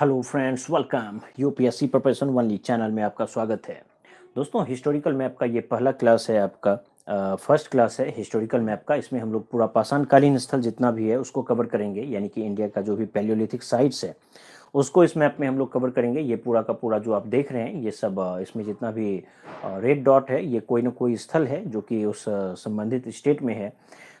hello friends welcome UPSC profession only channel में आपका स्वागत है दोस्तों हिस्टोरिकल मैप का ये पहला क्लास है आपका फर्स्ट क्लास है हिस्टोरिकल मैप का इसमें हम लोग पूरा पाषाणकालीन स्थल जितना भी है उसको कवर करेंगे यानी कि इंडिया का जो भी पैलियोलिथिक साइट्स है उसको इस मैप में हम लोग कवर करेंगे ये पूरा का पूरा जो आप देख रहे हैं ये सब इसमें जितना भी रेड डॉट है ये कोई ना कोई स्थल है जो कि उस संबंधित स्टेट में है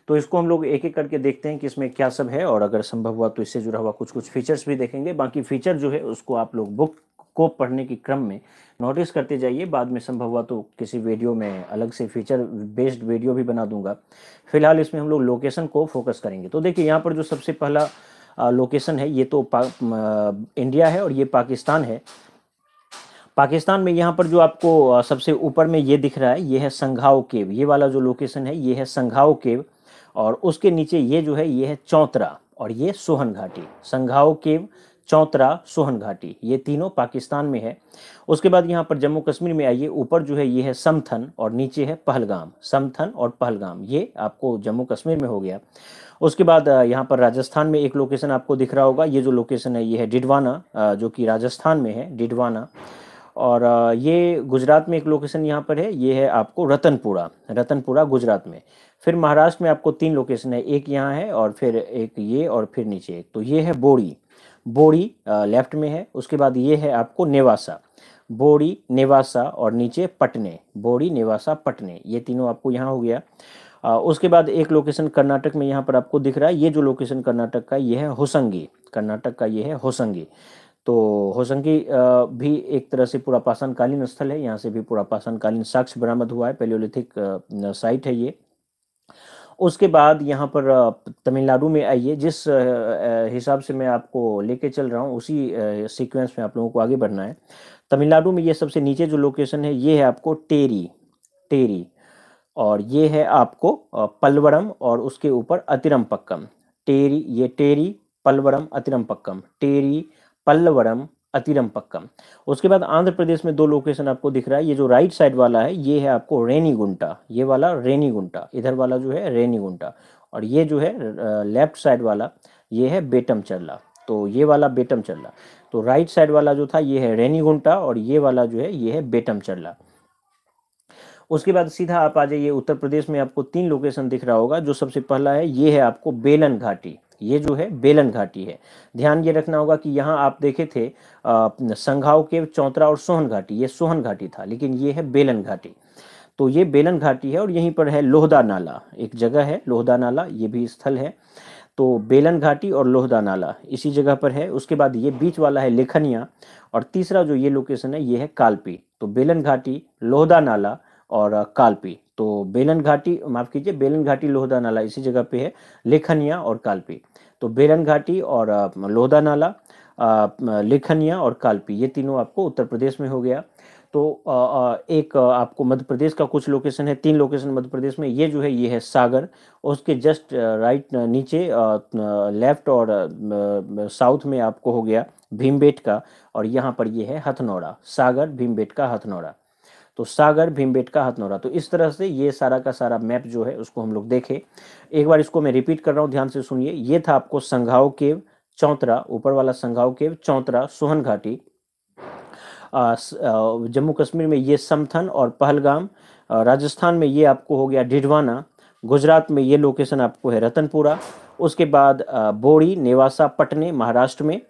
तो इसको हम लोग एक एक करके देखते हैं कि इसमें क्या सब है और अगर संभव हुआ तो इससे जुड़ा हुआ कुछ कुछ फीचर्स भी देखेंगे बाकी फीचर जो है उसको आप लोग बुक को पढ़ने के क्रम में नोटिस करते जाइए बाद में संभव हुआ तो किसी वीडियो में अलग से फीचर बेस्ड वीडियो भी बना दूंगा फिलहाल इसमें हम लोग लोकेशन को फोकस करेंगे तो देखिए यहाँ पर जो सबसे पहला लोकेशन है ये तो इंडिया है और ये पाकिस्तान है पाकिस्तान में यहाँ पर जो आपको सबसे ऊपर में ये दिख रहा है ये है संघाव केव ये वाला जो लोकेशन है ये है संघाव केव और उसके नीचे ये जो है ये है चौतरा और ये सोहन घाटी संघाओ केव चौतरा सोहन घाटी ये तीनों पाकिस्तान में है उसके बाद यहाँ पर जम्मू कश्मीर में आइए ऊपर जो है ये है समथन और नीचे है पहलगाम समथन और पहलगाम ये आपको जम्मू कश्मीर में हो गया उसके बाद यहाँ पर राजस्थान में एक लोकेशन आपको दिख रहा होगा ये जो लोकेशन है ये है डिडवाना जो कि राजस्थान में है डिडवाना और ये गुजरात में एक लोकेशन यहाँ पर है ये है आपको रतनपुरा रतनपुरा गुजरात में फिर महाराष्ट्र में आपको तीन लोकेशन है एक यहाँ है और फिर एक ये और फिर नीचे एक तो ये है बोड़ी बोड़ी लेफ्ट में है उसके बाद ये है आपको नेवासा बोड़ी नेवासा और नीचे पटने बोड़ी नेवासा पटने ये तीनों आपको यहाँ हो गया आ, उसके बाद एक लोकेशन कर्नाटक में यहाँ पर आपको दिख रहा है ये जो लोकेशन कर्नाटक का ये है होसंगी कर्नाटक का ये है होसंगी तो होसंकी भी एक तरह से पुरापाषाणकालीन स्थल है यहाँ से भी पुरापाषाणकालीन साक्ष्य बरामद हुआ है पेलियोलिथिक साइट है ये उसके बाद यहाँ पर तमिलनाडु में आइए जिस हिसाब से मैं आपको लेके चल रहा हूँ उसी सीक्वेंस में आप लोगों को आगे बढ़ना है तमिलनाडु में ये सबसे नीचे जो लोकेशन है ये है आपको टेरी टेरी और ये है आपको पलवरम और उसके ऊपर अतिरम पक्कम टेरी ये टेरी पलवरम अतिरम पक्कम टेरी पल्लवरम अतिरम पक्कम उसके बाद आंध्र प्रदेश में दो लोकेशन आपको दिख रहा है ये जो राइट साइड वाला है ये है आपको रेनी गुंटा ये वाला रेनी गुंटा इधर वाला जो है रेनी गुंटा और ये जो है लेफ्ट साइड वाला ये है बेटम चरला तो ये वाला बेटम चरला तो राइट साइड वाला जो था ये है रेनी गुंटा और ये वाला जो है ये है बेटम चरला उसके बाद सीधा आप आ जाइए उत्तर प्रदेश में आपको तीन लोकेशन दिख रहा होगा जो सबसे पहला है ये है आपको बेलन घाटी ये जो है बेलन घाटी है ध्यान ये रखना होगा कि यहाँ आप देखे थे संघाव के चौतरा और सोहन घाटी ये सोहन घाटी था लेकिन ये है बेलन घाटी तो ये बेलन घाटी है और यहीं पर है लोहदा नाला एक जगह है लोहदा नाला ये भी स्थल है तो बेलन घाटी और लोहदा नाला इसी जगह पर है उसके बाद ये बीच वाला है लेखनिया और तीसरा जो ये लोकेशन है ये है कालपी तो बेलन घाटी लोहदा नाला और कालपी तो बेलन घाटी माफ कीजिए बेलन घाटी लोहदा नाला इसी जगह पे है लेखनिया और कालपी तो बेलन घाटी और लोहदा नाला लेखनिया और कालपी ये तीनों आपको उत्तर प्रदेश में हो गया तो एक आपको मध्य प्रदेश का कुछ लोकेशन है तीन लोकेशन मध्य प्रदेश में ये जो है ये है सागर उसके जस्ट राइट नीचे लेफ्ट और साउथ में आपको हो गया भीमबेट का और यहाँ पर ये है हथनौड़ा सागर भीमबेट का हथनौड़ा तो सागर का हथनौरा तो इस तरह से ये सारा का सारा मैप जो है उसको हम लोग देखें एक बार इसको मैं रिपीट कर रहा हूँ ध्यान से सुनिए ये था आपको संघाव केव चौंतरा ऊपर वाला संघाव केव चौंतरा सोहन घाटी जम्मू कश्मीर में ये समथन और पहलगाम राजस्थान में ये आपको हो गया ढिडवाना गुजरात में ये लोकेशन आपको है रतनपुरा उसके बाद बोड़ी नेवासा पटने महाराष्ट्र में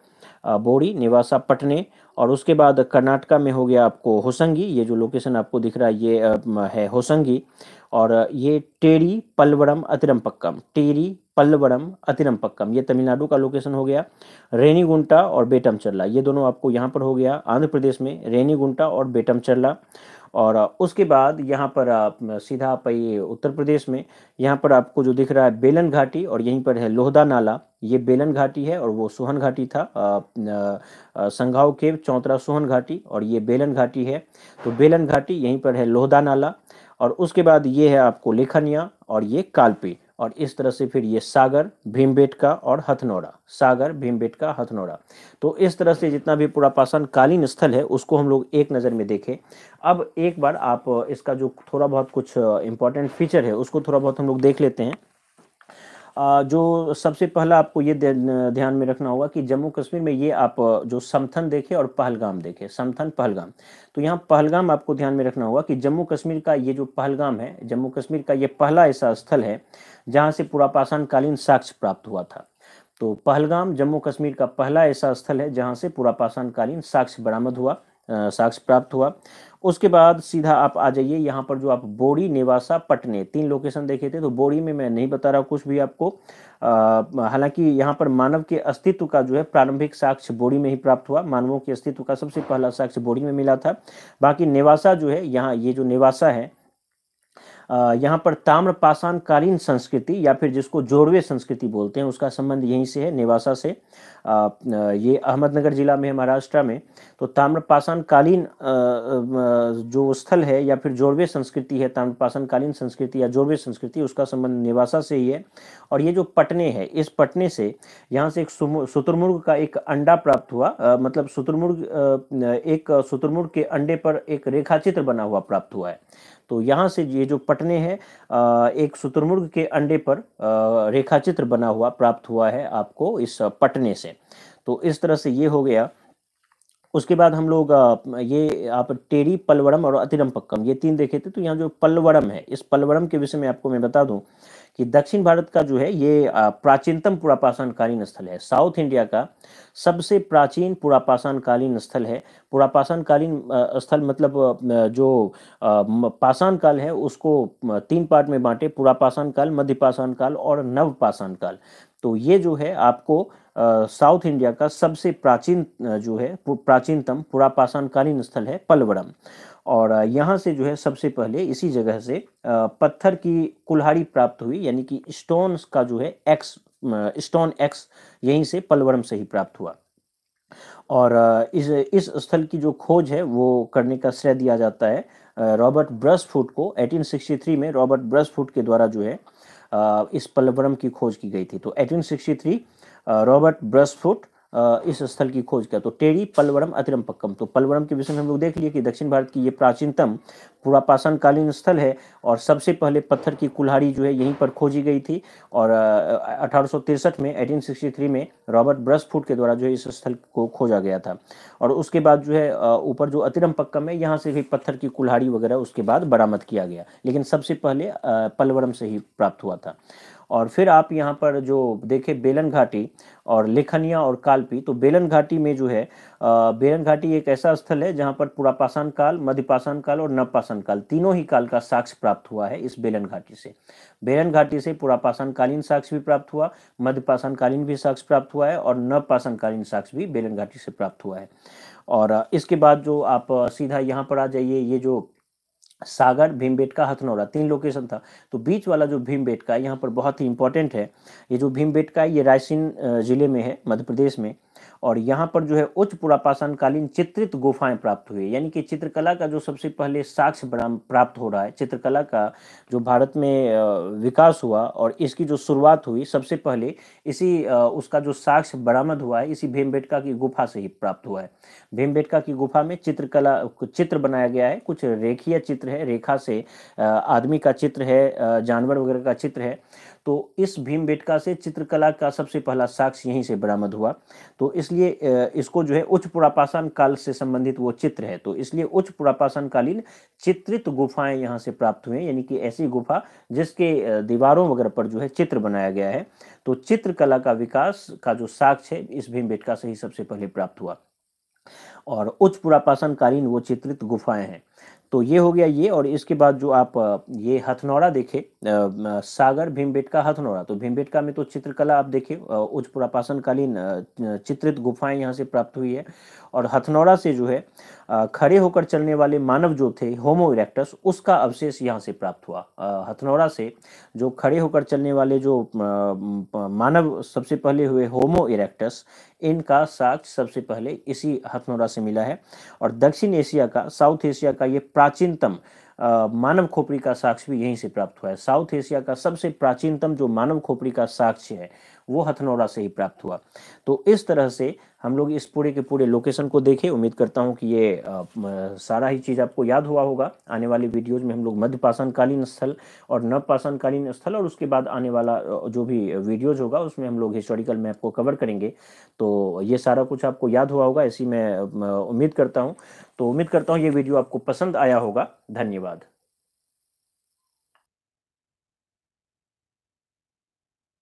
बोड़ी नेवासा पटने और उसके बाद कर्नाटका में हो गया आपको होसंगी ये जो लोकेशन आपको दिख रहा है ये है होसंगी और ये टेरी पलवरम अतिरमपक्कम टेरी पल्लवरम अतिरमपक्कम ये तमिलनाडु का लोकेशन हो गया रेनीगुंटा और बेटमचरला ये दोनों आपको यहाँ पर हो गया आंध्र प्रदेश में रेनीगुंटा और बेटमचरला और उसके बाद यहाँ पर आप सीधा आप उत्तर प्रदेश में यहाँ पर आपको जो दिख रहा है बेलन घाटी और यहीं पर है लोहदा नाला ये बेलन घाटी है और वो सोहन घाटी था संघाव के चौतरा सोहन घाटी और ये बेलन घाटी है तो बेलन घाटी यहीं पर है लोहदा नाला और उसके बाद ये है आपको लेखनिया और ये कालपी और इस तरह से फिर ये सागर भीमबेटका और हथनोड़ा सागर भीमबेटका हथनोड़ा तो इस तरह से जितना भी पूरा पाषाण कालीन स्थल है उसको हम लोग एक नज़र में देखें अब एक बार आप इसका जो थोड़ा बहुत कुछ इंपॉर्टेंट फीचर है उसको थोड़ा बहुत हम लोग देख लेते हैं जो सबसे पहला आपको ये ध्यान में रखना होगा कि जम्मू कश्मीर में ये आप जो समथन देखें और पहलगाम देखें समथन पहलगाम तो यहाँ पहलगाम आपको ध्यान में रखना होगा कि जम्मू कश्मीर का ये जो पहलगाम है जम्मू कश्मीर का ये पहला ऐसा स्थल है जहाँ से पुरापाषाणकालीन साक्ष्य प्राप्त हुआ था तो पहलगाम जम्मू कश्मीर का पहला ऐसा स्थल है जहाँ से पुरापाषाणकालीन साक्ष्य बरामद हुआ साक्ष्य प्राप्त हुआ उसके बाद सीधा आप आ जाइए यहाँ पर जो आप बोरी नेवासा पटने तीन लोकेशन देखे थे तो बोरी में मैं नहीं बता रहा कुछ भी आपको हालांकि यहाँ पर मानव के अस्तित्व का जो है प्रारंभिक साक्ष्य बोरी में ही प्राप्त हुआ मानवों के अस्तित्व का सबसे पहला साक्ष्य बोरी में मिला था बाकी नेवासा जो है यहाँ ये जो नेवासा है यहाँ पर ताम्रपाषाणकालीन कालीन संस्कृति या फिर जिसको जोड़वे संस्कृति बोलते हैं उसका संबंध यहीं से है नेवासा से ये अहमदनगर जिला में है महाराष्ट्र में तो ताम्रपाषाणकालीन कालीन जो स्थल है या फिर जोड़वे संस्कृति है ताम्रपाषाण कालीन संस्कृति या जोड़वे संस्कृति उसका संबंध नेवासा से ही है और ये जो पटने है इस पटने से यहाँ से एक शुतुर्मुर्ग का एक अंडा प्राप्त हुआ आ, मतलब शुतुर्मुर्ग एक शुतुर्मुर्ग के अंडे पर एक रेखाचित्र बना हुआ प्राप्त हुआ है तो यहाँ से ये जो पटने हैं एक शुतुर्मुर्ग के अंडे पर रेखाचित्र बना हुआ प्राप्त हुआ है आपको इस पटने से तो इस तरह से ये हो गया उसके बाद हम लोग ये आप टेरी पलवरम और अतिरम पक्कम ये तीन देखे थे तो यहाँ जो पलवरम है इस पलवरम के विषय में आपको मैं बता दूं कि दक्षिण भारत का जो है ये प्राचीनतम पुरापाषाणकालीन स्थल है साउथ इंडिया का सबसे प्राचीन पुरापाषाणकालीन स्थल है पुरापाषाणकालीन स्थल मतलब जो पाषाण काल है उसको तीन पार्ट में बांटे पुरापाषाण काल मध्य पाषाण काल और नव पाषाण काल तो ये जो है आपको साउथ इंडिया का सबसे प्राचीन जो है प्राचीनतम पुरापाषाणकालीन स्थल है पलवरम और यहाँ से जो है सबसे पहले इसी जगह से पत्थर की कुल्हाड़ी प्राप्त हुई यानी कि स्टोन का जो है एक्स स्टोन एक्स यहीं से पलवरम से ही प्राप्त हुआ और इस इस स्थल की जो खोज है वो करने का श्रेय दिया जाता है रॉबर्ट ब्रसफुट को 1863 में रॉबर्ट ब्रसफुट के द्वारा जो है इस पलवरम की खोज की गई थी तो 1863 रॉबर्ट ब्रसफुट इस स्थल की खोज किया तो टेरी पलवरम पक्कम तो पलवरम के विषय में हम लोग देख लिए कि दक्षिण भारत की ये प्राचीनतम पुरापाषाणकालीन स्थल है और सबसे पहले पत्थर की कुल्हाड़ी जो है यहीं पर खोजी गई थी और अठारह में एटीन में रॉबर्ट ब्रसफूट के द्वारा जो है इस स्थल को खोजा गया था और उसके बाद जो है ऊपर जो अतिरम पक्कम है यहाँ से भी पत्थर की कुल्हाड़ी वगैरह उसके बाद बरामद किया गया लेकिन सबसे पहले पलवरम से ही प्राप्त हुआ था और फिर आप यहाँ पर जो देखें बेलन घाटी और लेखनिया और कालपी तो बेलन घाटी में जो है बेलन घाटी एक ऐसा स्थल है जहाँ पर पुरापाषाण काल मध्यपाषाण काल और नवपाषाण काल तीनों ही काल का साक्ष्य प्राप्त हुआ है इस बेलन घाटी से बेलन घाटी से पुरापाषाणकालीन साक्ष्य भी प्राप्त हुआ मध्यपाषाणकालीन भी साक्ष्य प्राप्त हुआ है और नवपाषाणकालीन साक्ष्य भी बेलन घाटी से प्राप्त हुआ है और इसके बाद जो आप सीधा यहाँ पर आ जाइए ये जो सागर भीमबेटका हथनौरा तीन लोकेशन था तो बीच वाला जो भीमबेटका यहाँ पर बहुत ही इंपॉर्टेंट है ये जो भीमबेटका ये रायसेन जिले में है मध्य प्रदेश में और यहाँ पर जो है उच्च पुरापाषाणकालीन चित्रित गुफाएं प्राप्त हुई है यानी कि चित्रकला का जो सबसे पहले साक्ष्य प्राप्त हो रहा है चित्रकला का जो भारत में विकास हुआ और इसकी जो शुरुआत हुई सबसे पहले इसी उसका जो साक्ष्य बरामद हुआ है इसी भीमबेटका की गुफा से ही प्राप्त हुआ है भीमबेटका की गुफा में चित्रकला चित्र बनाया गया है कुछ रेखीय चित्र है रेखा से आदमी का चित्र है जानवर वगैरह का चित्र है तो इस भीम बेटका से चित्रकला का सबसे पहला साक्ष्य यहीं से बरामद हुआ तो इसलिए इसको जो है उच्च पुरापाषाण काल से संबंधित वो चित्र है तो इसलिए उच्च पुरापाषाण कालीन चित्रित गुफाएं यहाँ से प्राप्त हुए यानी कि ऐसी गुफा जिसके दीवारों वगैरह पर जो है चित्र बनाया गया है तो चित्रकला का विकास का जो साक्ष्य है इस भीम से ही सबसे पहले प्राप्त हुआ और उच्च कालीन वो चित्रित गुफाएं हैं तो ये हो गया ये और इसके बाद जो आप ये हथनौरा देखे सागर भीमबेटका हथनौरा तो भीमबेटका में तो चित्रकला आप देखे उच्च पुरापाषणकालीन चित्रित गुफाएं यहाँ से प्राप्त हुई है और हथनौरा से जो है खड़े होकर चलने वाले मानव जो थे होमो इरेक्टस उसका अवशेष यहाँ से प्राप्त हुआ हथनौरा से जो खड़े होकर चलने वाले जो मानव सबसे पहले हुए होमो इरेक्टस इनका साक्ष सबसे पहले इसी हथनोरा से मिला है और दक्षिण एशिया का साउथ एशिया का ये प्राचीनतम मानव खोपड़ी का साक्ष्य भी यहीं से प्राप्त हुआ है साउथ एशिया का सबसे प्राचीनतम जो मानव खोपड़ी का साक्ष्य है वो हथनौरा से ही प्राप्त हुआ तो इस तरह से हम लोग इस पूरे के पूरे लोकेशन को देखें उम्मीद करता हूँ कि ये आ, सारा ही चीज़ आपको याद हुआ होगा आने वाली वीडियोज में हम लोग मध्य पाषाणकालीन स्थल और नवपाषाणकालीन स्थल और उसके बाद आने वाला जो भी वीडियोज होगा उसमें हम लोग हिस्टोरिकल मैप को कवर करेंगे तो ये सारा कुछ आपको याद हुआ होगा इसी में उम्मीद करता हूँ तो उम्मीद करता हूँ ये वीडियो आपको पसंद आया होगा धन्यवाद